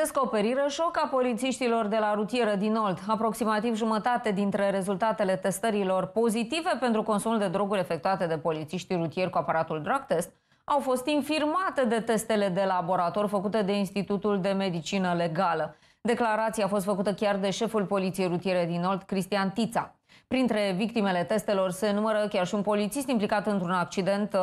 Descoperiră șoc a polițiștilor de la rutieră din Olt. Aproximativ jumătate dintre rezultatele testărilor pozitive pentru consumul de droguri efectuate de polițiștii rutieri cu aparatul drug test au fost infirmate de testele de laborator făcute de Institutul de Medicină Legală. Declarația a fost făcută chiar de șeful poliției rutiere din Olt, Cristian Tița. Printre victimele testelor se numără chiar și un polițist implicat într-un accident. Uh,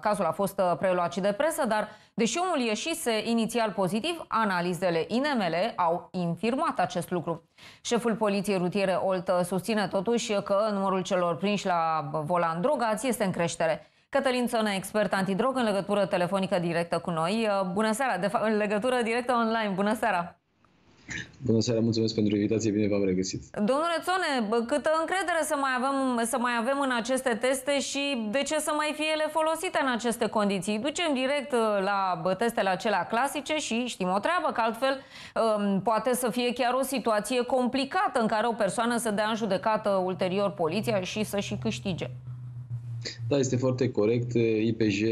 cazul a fost uh, preluat și de presă, dar deși omul ieșise inițial pozitiv, analizele INML au infirmat acest lucru. Șeful poliției rutiere Olt uh, susține totuși că numărul celor prinși la volan drogați este în creștere. Cătălin Țonă, expert antidrog, în legătură telefonică directă cu noi. Bună seara, de fapt, în legătură directă online. Bună seara! Bună seara, mulțumesc pentru invitație, bine v-am regăsit. Domnule Țone, câtă încredere să mai, avem, să mai avem în aceste teste și de ce să mai fie ele folosite în aceste condiții? Ducem direct uh, la testele acelea clasice și știm o treabă, că altfel um, poate să fie chiar o situație complicată în care o persoană să dea în judecată ulterior poliția și să și câștige. Da, este foarte corect. IPG,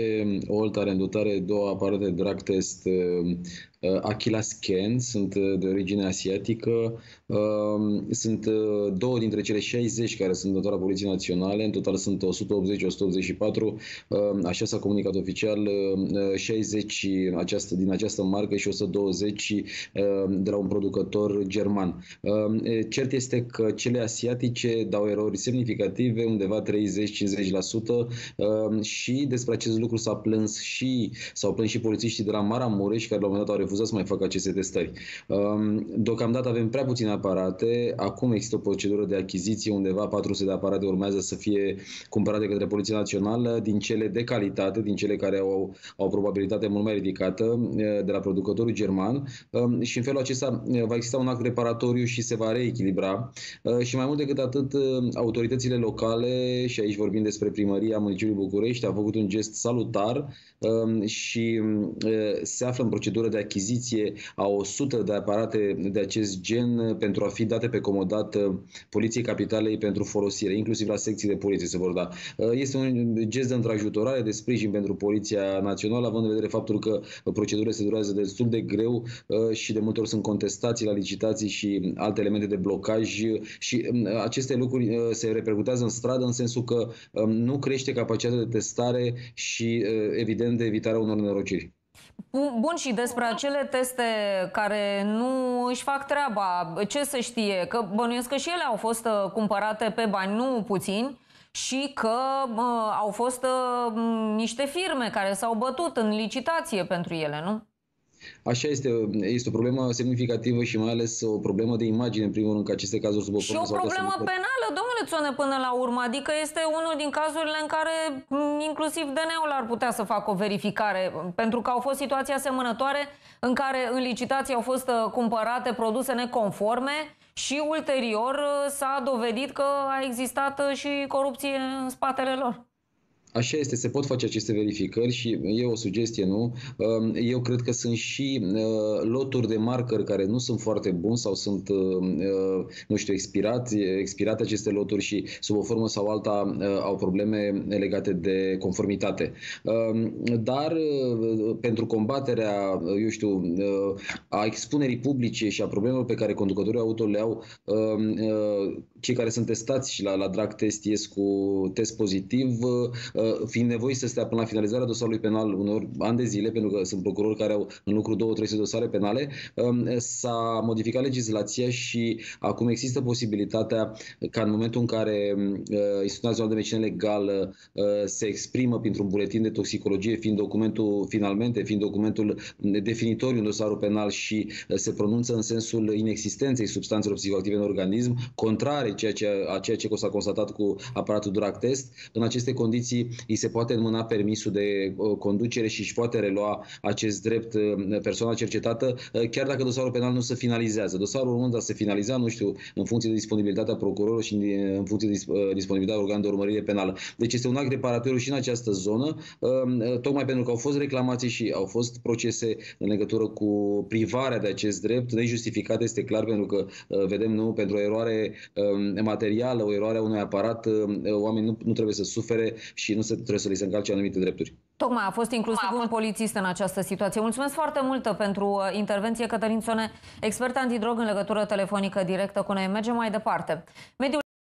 o are în dotare două aparate drug test uh, Achila Scan, sunt uh, de origine asiatică. Um, sunt uh, două dintre cele 60 care sunt dotate dotarea Poliției Naționale, în total sunt 180-184, um, așa s-a comunicat oficial, 60 din această marcă și 120 de la un producător german. Um, cert este că cele asiatice dau erori semnificative, undeva 30-50%, Ehm, și despre acest lucru s-a plâns și s-au plâns și polițiștii de la Maramureș care la un moment dat au refuzat să mai facă aceste testări. Ehm, deocamdată avem prea puține aparate, acum există o procedură de achiziție undeva 400 de aparate urmează să fie cumpărate către Poliția Națională din cele de calitate, din cele care au, au probabilitate mult mai ridicată de la producătorul german ehm, și în felul acesta va exista un act reparatoriu și se va reechilibra și mai mult decât atât autoritățile locale și aici vorbim despre primăria Primăria Municipiului București a făcut un gest salutar um, și um, uh, se află în procedură de achiziție a 100 de aparate de acest gen pentru a fi date pe comodat uh, Poliției Capitalei pentru folosire, inclusiv la secții de poliție se vor da. Uh, este un gest de întrajutorare, de sprijin pentru Poliția Națională, având în vedere faptul că procedurile se durează destul de greu și de multe ori sunt contestații la licitații și alte elemente de blocaj și um, aceste lucruri se repercutează în stradă în sensul că nu crește crește capacitatea de testare și, uh, evident, de evitarea unor nerociri. Bun, și despre acele teste care nu își fac treaba, ce să știe? Că bănuiesc că și ele au fost uh, cumpărate pe bani, nu puțini, și că uh, au fost niște firme care s-au bătut în licitație pentru ele, nu? Așa este, este o problemă semnificativă și mai ales o problemă de imagine, în primul rând, că aceste cazuri sub o Și o problemă penală, domnule Țone, până la urmă. Adică este unul din cazurile în care mm, inclusiv DNA-ul ar putea să facă o verificare, pentru că au fost situații asemănătoare în care în licitații au fost uh, cumpărate produse neconforme și ulterior uh, s-a dovedit că a existat uh, și corupție în spatele lor. Așa este, se pot face aceste verificări și e o sugestie, nu? Ehm, eu cred că sunt și eh, loturi de marker care nu sunt foarte buni sau sunt, eh, eh, nu știu, expirați, expirate aceste loturi și sub o formă sau alta au probleme legate de conformitate. Ehm, dar pentru combaterea, eu știu, a expunerii publice și a problemelor pe care conducătorii auto le au, ehm, cei care sunt testați și la, la drag test ies cu test pozitiv, Uh, fiind nevoiți să stea până la finalizarea dosarului penal unor ani de zile, pentru că sunt procurori care au în lucru 2-300 dosare penale, um, s-a modificat legislația și acum există posibilitatea ca în momentul în care um, uh, Institutul Național de Medicină Legală uh, se exprimă printr-un buletin de toxicologie, fiind documentul finalmente, fiind documentul definitoriu în dosarul penal și se pronunță în sensul inexistenței substanțelor psihoactive în organism, contrare ceea ce, a ceea ce s-a constatat cu aparatul drug test, în aceste condiții îi se poate înmâna permisul de uh, conducere și își poate relua acest drept uh, persoana cercetată, uh, chiar dacă dosarul penal nu se finalizează. Dosarul urmând a se finaliza, nu știu, în funcție de disponibilitatea procurorului și în funcție de disponibilitatea organului de urmărire penală. Deci este un act reparatoriu și în această zonă, tocmai pentru că au fost reclamații și au fost procese în legătură cu privarea de acest drept, nejustificat este clar pentru că vedem nu pentru o eroare um, materială, o eroare a unui aparat, oamenii nu, nu trebuie să sufere și nu se, trebuie să li se încalce anumite drepturi. Tocmai a fost inclusiv un polițist în această situație. Mulțumesc foarte mult pentru uh, intervenție, Cătălin Sone, expert antidrog în legătură telefonică directă cu noi. Mergem mai departe. Mediul